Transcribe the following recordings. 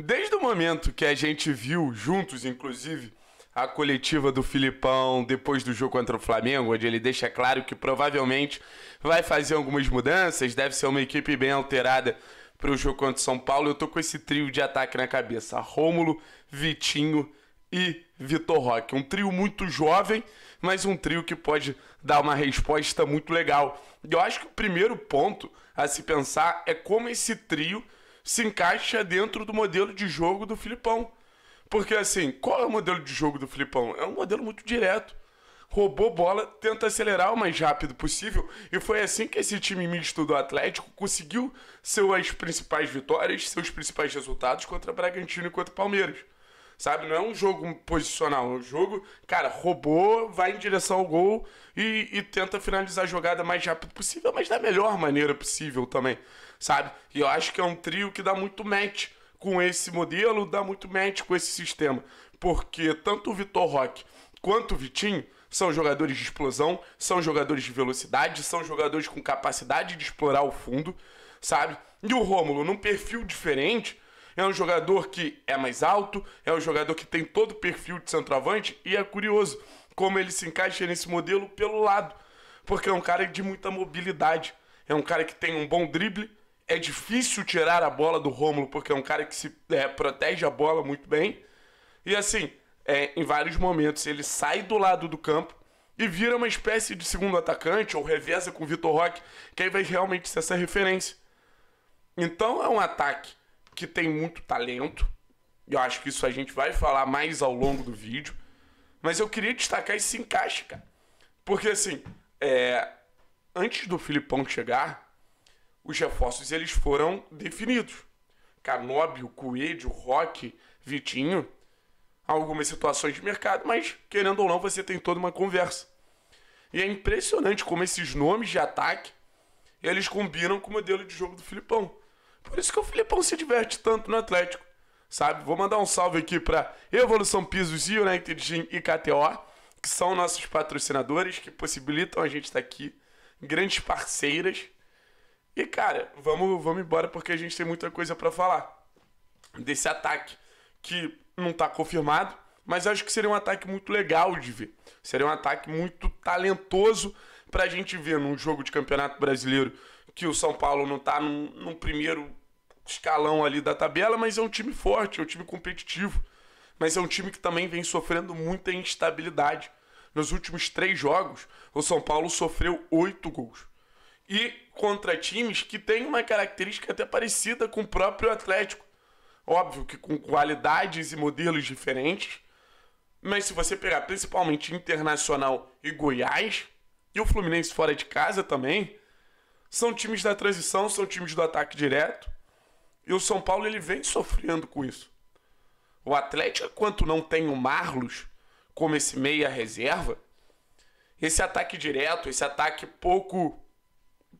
Desde o momento que a gente viu juntos, inclusive, a coletiva do Filipão depois do jogo contra o Flamengo, onde ele deixa claro que provavelmente vai fazer algumas mudanças, deve ser uma equipe bem alterada para o jogo contra o São Paulo. Eu tô com esse trio de ataque na cabeça: Rômulo, Vitinho e Vitor Roque. Um trio muito jovem, mas um trio que pode dar uma resposta muito legal. Eu acho que o primeiro ponto a se pensar é como esse trio se encaixa dentro do modelo de jogo do Filipão. Porque assim, qual é o modelo de jogo do Filipão? É um modelo muito direto. Roubou bola, tenta acelerar o mais rápido possível. E foi assim que esse time misto do Atlético conseguiu suas principais vitórias, seus principais resultados contra Bragantino e contra Palmeiras sabe? Não é um jogo posicional, é um jogo, cara, roubou, vai em direção ao gol e, e tenta finalizar a jogada mais rápido possível, mas da melhor maneira possível também, sabe? E eu acho que é um trio que dá muito match com esse modelo, dá muito match com esse sistema, porque tanto o Vitor Roque quanto o Vitinho são jogadores de explosão, são jogadores de velocidade, são jogadores com capacidade de explorar o fundo, sabe? E o Rômulo, num perfil diferente, é um jogador que é mais alto, é um jogador que tem todo o perfil de centroavante e é curioso como ele se encaixa nesse modelo pelo lado, porque é um cara de muita mobilidade, é um cara que tem um bom drible, é difícil tirar a bola do Rômulo porque é um cara que se é, protege a bola muito bem. E assim, é, em vários momentos ele sai do lado do campo e vira uma espécie de segundo atacante ou reveza com o Vitor Roque, que aí vai realmente ser essa referência. Então é um ataque que tem muito talento. E eu acho que isso a gente vai falar mais ao longo do vídeo. Mas eu queria destacar esse encaixe, cara. Porque assim, é, antes do Filipão chegar, os reforços eles foram definidos. Canóbio, Coelho, Roque, Vitinho, algumas situações de mercado, mas querendo ou não, você tem toda uma conversa. E é impressionante como esses nomes de ataque eles combinam com o modelo de jogo do Filipão. Por isso que o Filipão se diverte tanto no Atlético, sabe? Vou mandar um salve aqui para Evolução Pisos né, e United Gym e KTO, que são nossos patrocinadores, que possibilitam a gente estar tá aqui, grandes parceiras. E, cara, vamos, vamos embora porque a gente tem muita coisa para falar desse ataque que não tá confirmado, mas acho que seria um ataque muito legal de ver. Seria um ataque muito talentoso pra gente ver num jogo de Campeonato Brasileiro que o São Paulo não tá num, num primeiro escalão ali da tabela, mas é um time forte, é um time competitivo. Mas é um time que também vem sofrendo muita instabilidade. Nos últimos três jogos, o São Paulo sofreu oito gols. E contra times que têm uma característica até parecida com o próprio Atlético. Óbvio que com qualidades e modelos diferentes. Mas se você pegar principalmente Internacional e Goiás, e o Fluminense fora de casa também, são times da transição, são times do ataque direto e o São Paulo ele vem sofrendo com isso. O Atlético, enquanto não tem o Marlos como esse meia reserva, esse ataque direto, esse ataque pouco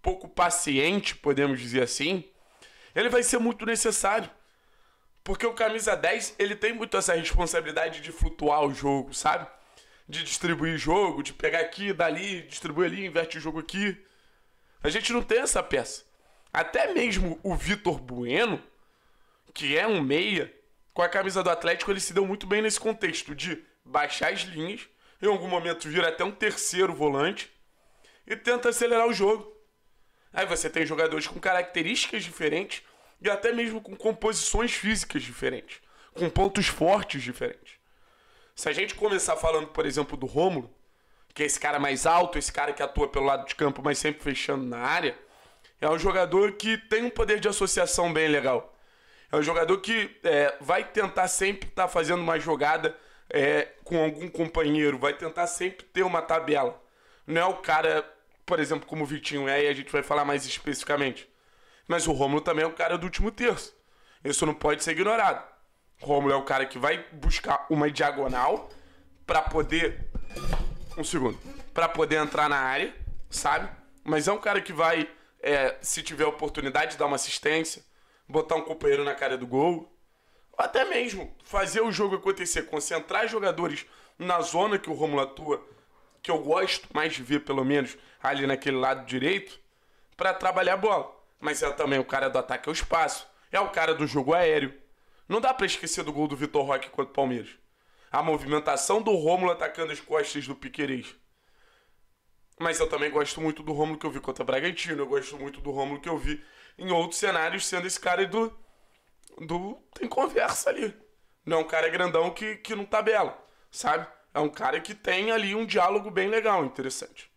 pouco paciente, podemos dizer assim, ele vai ser muito necessário. Porque o camisa 10, ele tem muito essa responsabilidade de flutuar o jogo, sabe? De distribuir jogo, de pegar aqui, dali, distribuir ali, inverte o jogo aqui. A gente não tem essa peça. Até mesmo o Vitor Bueno, que é um meia, com a camisa do Atlético ele se deu muito bem nesse contexto de baixar as linhas, em algum momento vira até um terceiro volante e tenta acelerar o jogo. Aí você tem jogadores com características diferentes e até mesmo com composições físicas diferentes, com pontos fortes diferentes. Se a gente começar falando, por exemplo, do Rômulo, que é esse cara mais alto, esse cara que atua pelo lado de campo, mas sempre fechando na área, é um jogador que tem um poder de associação bem legal. É um jogador que é, vai tentar sempre estar tá fazendo uma jogada é, com algum companheiro, vai tentar sempre ter uma tabela. Não é o cara, por exemplo, como o Vitinho é, e a gente vai falar mais especificamente. Mas o Romulo também é o cara do último terço. Isso não pode ser ignorado. O Romulo é o cara que vai buscar uma diagonal para poder. Um segundo. para poder entrar na área, sabe? Mas é um cara que vai é, se tiver oportunidade, dar uma assistência, botar um companheiro na cara do gol. Até mesmo fazer o jogo acontecer, concentrar jogadores na zona que o Romulo atua, que eu gosto mais de ver, pelo menos, ali naquele lado direito, para trabalhar a bola. Mas é também o cara do ataque ao espaço, é o cara do jogo aéreo. Não dá para esquecer do gol do Vitor Roque contra o Palmeiras. A movimentação do Rômulo atacando as costas do Piquerez. Mas eu também gosto muito do Romulo que eu vi contra o Bragantino, eu gosto muito do Romulo que eu vi em outros cenários, sendo esse cara do. do tem conversa ali. Não é um cara grandão que, que não tabela, sabe? É um cara que tem ali um diálogo bem legal, interessante.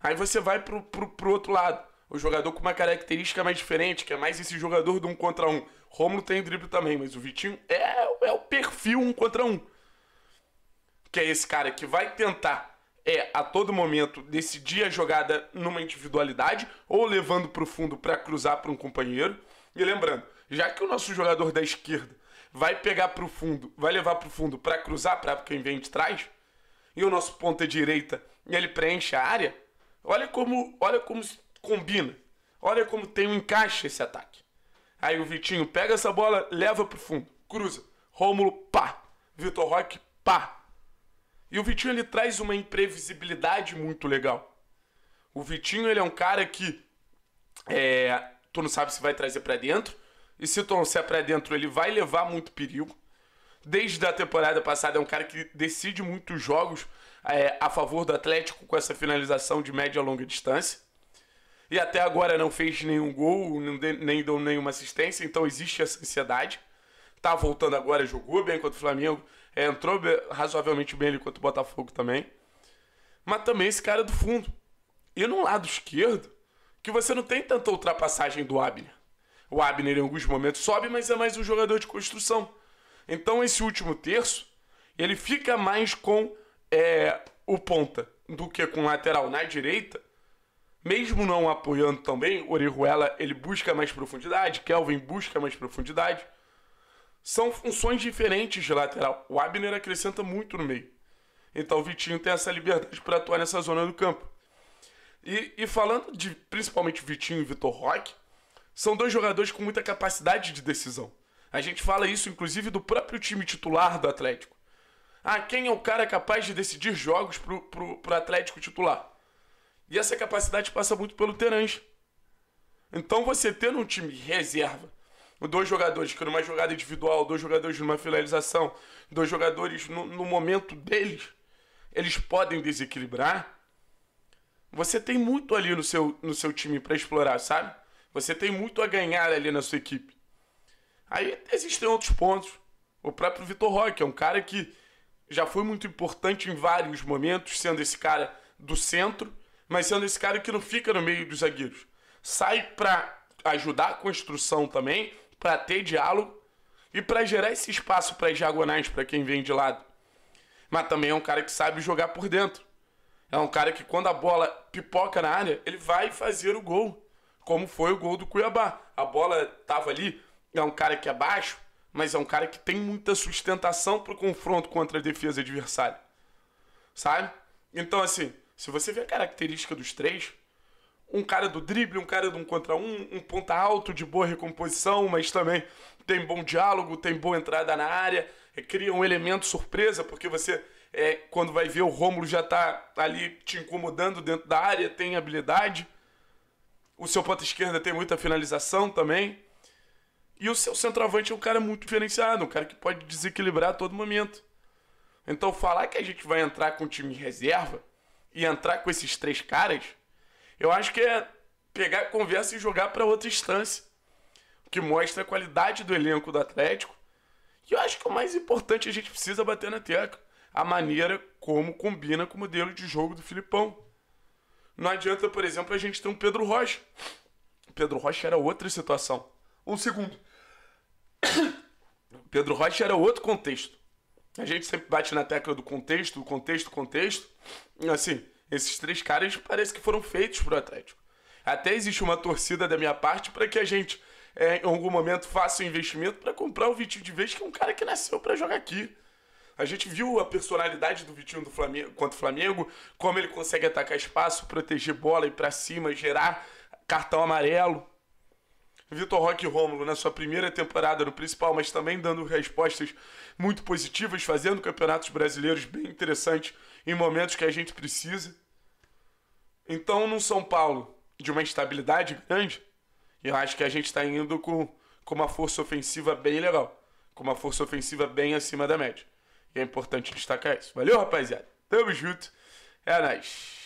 Aí você vai pro, pro, pro outro lado. O jogador com uma característica mais diferente, que é mais esse jogador do um contra um. Romulo tem drible também, mas o Vitinho é, é o perfil um contra um. Que é esse cara que vai tentar é a todo momento decidir a jogada numa individualidade ou levando para o fundo para cruzar para um companheiro. E lembrando, já que o nosso jogador da esquerda vai pegar para o fundo, vai levar para o fundo para cruzar para quem vem de trás, e o nosso ponta direita ele preenche a área, olha como, olha como combina, olha como tem um encaixe esse ataque. Aí o Vitinho pega essa bola, leva para o fundo, cruza. Rômulo, pá. Vitor Roque, pá. E o Vitinho ele traz uma imprevisibilidade muito legal. O Vitinho ele é um cara que é, tu não sabe se vai trazer para dentro e se trouxer para dentro ele vai levar muito perigo. Desde a temporada passada é um cara que decide muitos jogos é, a favor do Atlético com essa finalização de média e longa distância. E até agora não fez nenhum gol, nem deu nenhuma assistência, então existe essa ansiedade. Tá voltando agora, jogou bem contra o Flamengo, entrou razoavelmente bem ali contra o Botafogo também. Mas também esse cara é do fundo. E no lado esquerdo, que você não tem tanta ultrapassagem do Abner. O Abner em alguns momentos sobe, mas é mais um jogador de construção. Então esse último terço, ele fica mais com é, o ponta do que com o lateral na direita. Mesmo não apoiando também, Orihuela ele busca mais profundidade, Kelvin busca mais profundidade. São funções diferentes de lateral. O Abner acrescenta muito no meio. Então o Vitinho tem essa liberdade para atuar nessa zona do campo. E, e falando de principalmente Vitinho e Vitor Roque, são dois jogadores com muita capacidade de decisão. A gente fala isso inclusive do próprio time titular do Atlético. Ah, quem é o cara capaz de decidir jogos pro, pro, pro Atlético titular? E essa capacidade passa muito pelo Terange. Então você ter um time reserva dois jogadores que numa jogada individual, dois jogadores numa finalização, dois jogadores no, no momento deles, eles podem desequilibrar. Você tem muito ali no seu, no seu time para explorar, sabe? Você tem muito a ganhar ali na sua equipe. Aí existem outros pontos. O próprio Vitor Roque é um cara que já foi muito importante em vários momentos, sendo esse cara do centro, mas sendo esse cara que não fica no meio dos zagueiros. Sai para ajudar a construção também, para ter diálogo e para gerar esse espaço para as diagonais, para quem vem de lado. Mas também é um cara que sabe jogar por dentro. É um cara que quando a bola pipoca na área, ele vai fazer o gol. Como foi o gol do Cuiabá. A bola tava ali, é um cara que é baixo, mas é um cara que tem muita sustentação pro confronto contra a defesa adversária. Sabe? Então, assim, se você vê a característica dos três, um cara do drible, um cara de um contra um, um ponta alto de boa recomposição, mas também tem bom diálogo, tem boa entrada na área, é, cria um elemento surpresa, porque você, é, quando vai ver, o Rômulo já está ali te incomodando dentro da área, tem habilidade. O seu ponta esquerda tem muita finalização também. E o seu centroavante é um cara muito diferenciado, um cara que pode desequilibrar a todo momento. Então falar que a gente vai entrar com o time reserva e entrar com esses três caras eu acho que é pegar a conversa e jogar para outra instância, que mostra a qualidade do elenco do Atlético. E eu acho que é o mais importante a gente precisa bater na tecla, a maneira como combina com o modelo de jogo do Filipão. Não adianta, por exemplo, a gente ter um Pedro Rocha. O Pedro Rocha era outra situação. Um segundo. O Pedro Rocha era outro contexto. A gente sempre bate na tecla do contexto, contexto, contexto. Assim, esses três caras parece que foram feitos pro Atlético. Até existe uma torcida da minha parte para que a gente, é, em algum momento, faça um investimento para comprar o Vitinho de vez, que é um cara que nasceu para jogar aqui. A gente viu a personalidade do Vitinho do Flamengo, contra o Flamengo, como ele consegue atacar espaço, proteger bola e para cima, gerar cartão amarelo. Vitor Roque Rômulo na sua primeira temporada no principal, mas também dando respostas muito positivas, fazendo campeonatos brasileiros bem interessantes em momentos que a gente precisa. Então, num São Paulo de uma estabilidade grande, eu acho que a gente está indo com, com uma força ofensiva bem legal, com uma força ofensiva bem acima da média. E é importante destacar isso. Valeu, rapaziada. Tamo junto. É nóis.